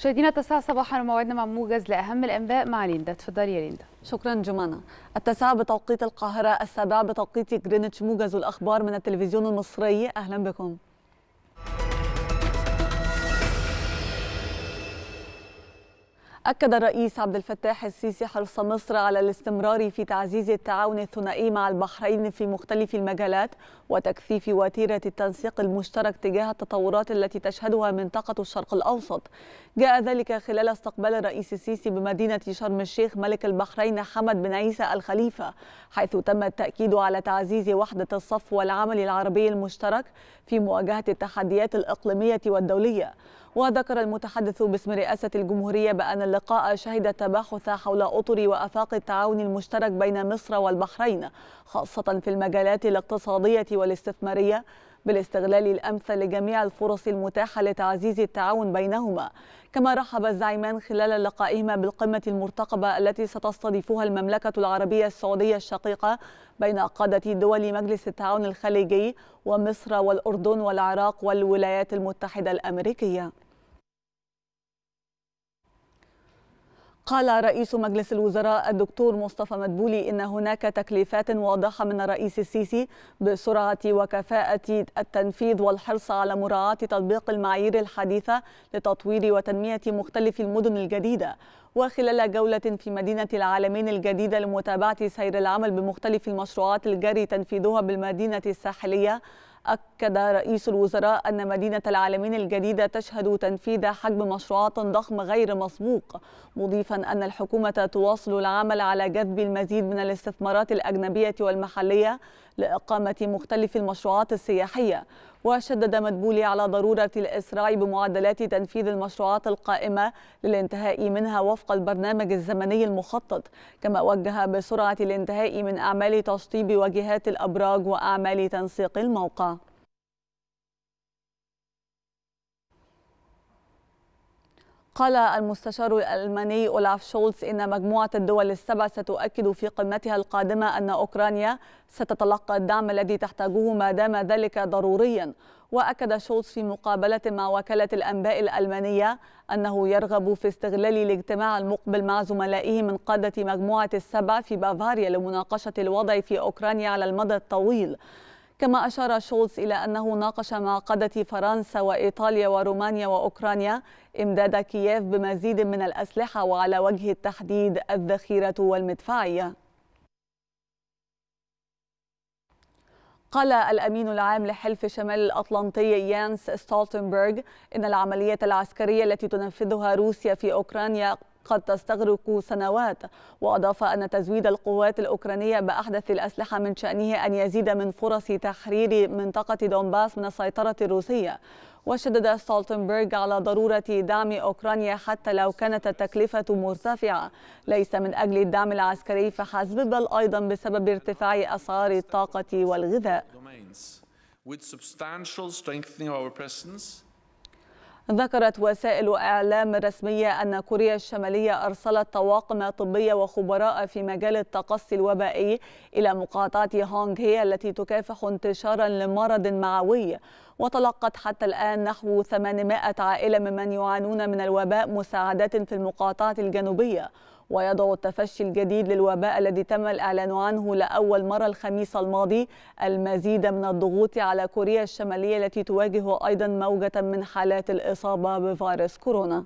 مشاهدينا التاسعة صباحا وموعدنا مع موجز لأهم الأنباء مع ليندا تفضلي يا ليندا شكرا جمانة التاسعة بتوقيت القاهرة السابعة بتوقيت جرينتش موجز والأخبار من التلفزيون المصري أهلا بكم أكد الرئيس عبد الفتاح السيسي حرص مصر على الاستمرار في تعزيز التعاون الثنائي مع البحرين في مختلف المجالات وتكثيف وتيرة التنسيق المشترك تجاه التطورات التي تشهدها منطقة الشرق الأوسط جاء ذلك خلال استقبال الرئيس السيسي بمدينة شرم الشيخ ملك البحرين حمد بن عيسى الخليفة حيث تم التأكيد على تعزيز وحدة الصف والعمل العربي المشترك في مواجهة التحديات الإقليمية والدولية وذكر المتحدث باسم رئاسة الجمهورية بأن اللقاء شهد تباحث حول أطر وأفاق التعاون المشترك بين مصر والبحرين خاصة في المجالات الاقتصادية والاستثمارية بالاستغلال الأمثل لجميع الفرص المتاحة لتعزيز التعاون بينهما كما رحب الزعيمان خلال لقائهما بالقمة المرتقبة التي ستستضيفها المملكة العربية السعودية الشقيقة بين قادة دول مجلس التعاون الخليجي ومصر والأردن والعراق والولايات المتحدة الأمريكية قال رئيس مجلس الوزراء الدكتور مصطفى مدبولي إن هناك تكليفات واضحة من الرئيس السيسي بسرعة وكفاءة التنفيذ والحرص على مراعاة تطبيق المعايير الحديثة لتطوير وتنمية مختلف المدن الجديدة وخلال جولة في مدينة العالمين الجديدة لمتابعة سير العمل بمختلف المشروعات الجاري تنفيذها بالمدينة الساحلية أكد رئيس الوزراء أن مدينة العالمين الجديدة تشهد تنفيذ حجم مشروعات ضخم غير مسبوق مضيفا أن الحكومة تواصل العمل على جذب المزيد من الاستثمارات الأجنبية والمحلية لإقامة مختلف المشروعات السياحية وشدد مدبولي على ضرورة الإسراع بمعدلات تنفيذ المشروعات القائمة للانتهاء منها وفق البرنامج الزمني المخطط كما وجه بسرعة الانتهاء من أعمال تشطيب واجهات الأبراج وأعمال تنسيق الموقع قال المستشار الألماني أولاف شولتز إن مجموعة الدول السبع ستؤكد في قمتها القادمة أن أوكرانيا ستتلقى الدعم الذي تحتاجه ما دام ذلك ضروريا وأكد شولتز في مقابلة مع وكالة الأنباء الألمانية أنه يرغب في استغلال الاجتماع المقبل مع زملائه من قادة مجموعة السبع في بافاريا لمناقشة الوضع في أوكرانيا على المدى الطويل كما أشار شولز إلى أنه ناقش مع قادة فرنسا وإيطاليا ورومانيا وأوكرانيا إمداد كييف بمزيد من الأسلحة وعلى وجه التحديد الذخيرة والمدفعية قال الأمين العام لحلف شمال الأطلنطي يانس ستولتنبرغ إن العملية العسكرية التي تنفذها روسيا في أوكرانيا قد تستغرق سنوات وأضاف أن تزويد القوات الأوكرانية بأحدث الأسلحة من شأنه أن يزيد من فرص تحرير منطقة دونباس من السيطرة الروسية وشدد ستولتنبرغ على ضرورة دعم أوكرانيا حتى لو كانت التكلفة مرتفعة ليس من أجل الدعم العسكري فحسب بل أيضا بسبب ارتفاع أسعار الطاقة والغذاء. ذكرت وسائل إعلام رسمية أن كوريا الشمالية أرسلت طواقم طبية وخبراء في مجال التقصي الوبائي إلى مقاطعة هونغ هي التي تكافح انتشارا لمرض معوي وتلقت حتى الآن نحو 800 عائلة ممن يعانون من الوباء مساعدات في المقاطعة الجنوبية ويضع التفشي الجديد للوباء الذي تم الإعلان عنه لأول مرة الخميس الماضي المزيد من الضغوط على كوريا الشمالية التي تواجه أيضا موجة من حالات الإصابة بفيروس كورونا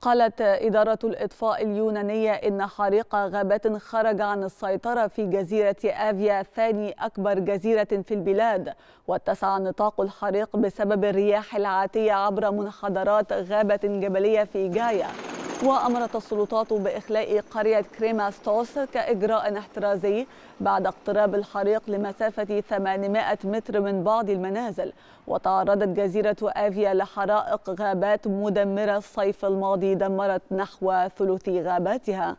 قالت إدارة الإطفاء اليونانية إن حريق غابات خرج عن السيطرة في جزيرة آفيا ثاني أكبر جزيرة في البلاد واتسع نطاق الحريق بسبب الرياح العاتية عبر منحدرات غابة جبلية في جايا وأمرت السلطات بإخلاء قرية كريماستوس كإجراء احترازي بعد اقتراب الحريق لمسافة 800 متر من بعض المنازل وتعرضت جزيرة آفيا لحرائق غابات مدمرة الصيف الماضي دمرت نحو ثلث غاباتها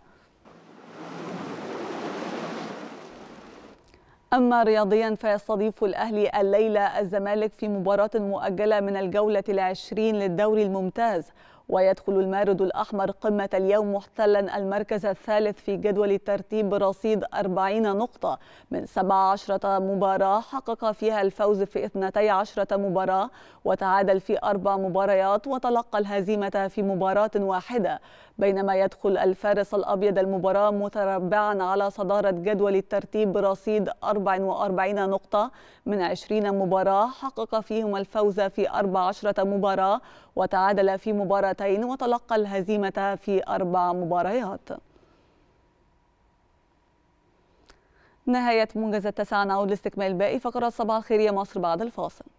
أما رياضيا فيستضيف الأهلي الليلة الزمالك في مباراة مؤجلة من الجولة العشرين للدوري الممتاز ويدخل المارد الأحمر قمة اليوم محتلا المركز الثالث في جدول الترتيب برصيد 40 نقطة من 17 مباراة حقق فيها الفوز في 12 مباراة وتعادل في أربع مباريات وتلقى الهزيمة في مباراة واحدة بينما يدخل الفارس الأبيض المباراة متربعا على صدارة جدول الترتيب برصيد 44 نقطة من 20 مباراة حقق فيهم الفوز في 14 مباراة وتعادل في مباراة مرتين وتلقى الهزيمة في أربع مباريات نهاية منجز التاسع نعود لاستكمال باقي فقرات صباح الخير يا مصر بعد الفاصل